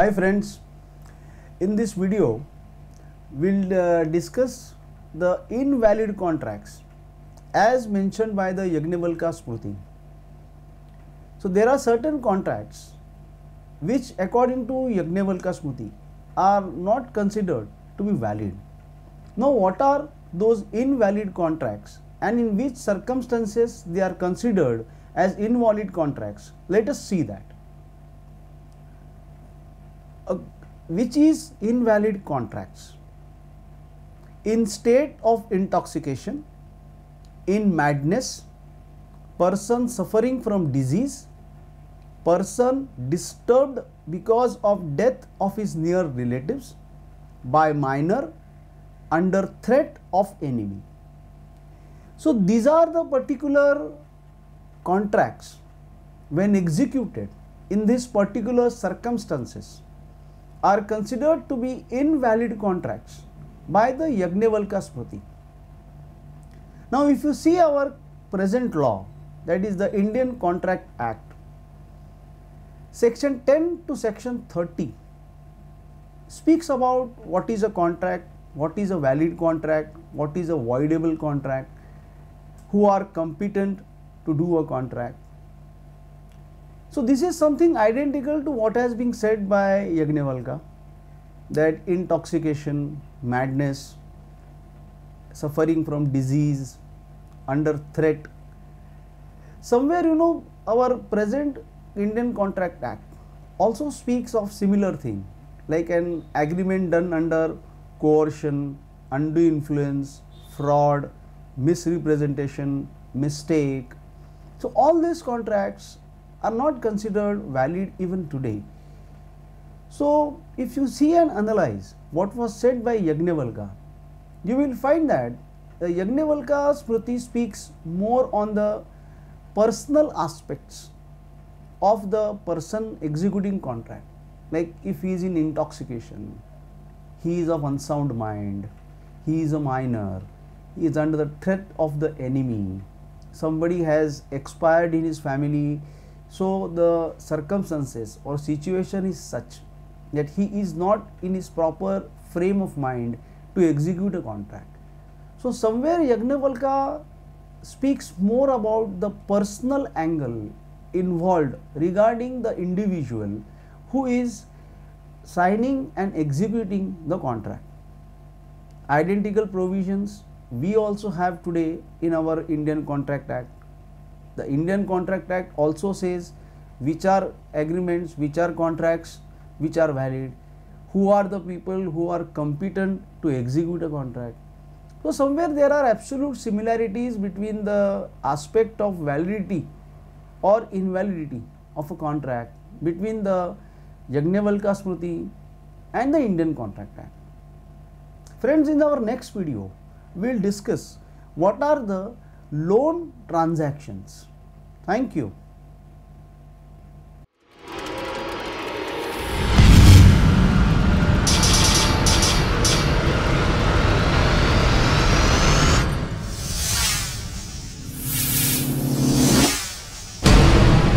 Hi friends, in this video we will uh, discuss the invalid contracts as mentioned by the Yagnivalka Smriti. So there are certain contracts which according to Yagnivalka Smriti are not considered to be valid. Now what are those invalid contracts and in which circumstances they are considered as invalid contracts? Let us see that uh, which is invalid contracts in state of intoxication in madness person suffering from disease person disturbed because of death of his near relatives by minor under threat of enemy so these are the particular contracts when executed in these particular circumstances are considered to be invalid contracts by the Yagnevalka Smriti. Now, if you see our present law, that is the Indian Contract Act, section 10 to section 30 speaks about what is a contract, what is a valid contract, what is a voidable contract, who are competent to do a contract. So this is something identical to what has been said by Yagnevalka that intoxication, madness, suffering from disease, under threat. Somewhere you know our present Indian Contract Act also speaks of similar thing like an agreement done under coercion, undue influence, fraud, misrepresentation, mistake. So all these contracts are not considered valid even today. So, if you see and analyze what was said by Yagnevalka, you will find that the uh, Yagnevalka Smriti speaks more on the personal aspects of the person executing contract. Like if he is in intoxication, he is of unsound mind, he is a minor, he is under the threat of the enemy, somebody has expired in his family, so the circumstances or situation is such that he is not in his proper frame of mind to execute a contract. So somewhere Yagnavalka speaks more about the personal angle involved regarding the individual who is signing and executing the contract. Identical provisions we also have today in our Indian Contract Act the Indian Contract Act also says which are agreements, which are contracts, which are valid, who are the people who are competent to execute a contract. So, somewhere there are absolute similarities between the aspect of validity or invalidity of a contract between the Yagnavalka Smriti and the Indian Contract Act. Friends, in our next video, we will discuss what are the loan transactions. Thank you.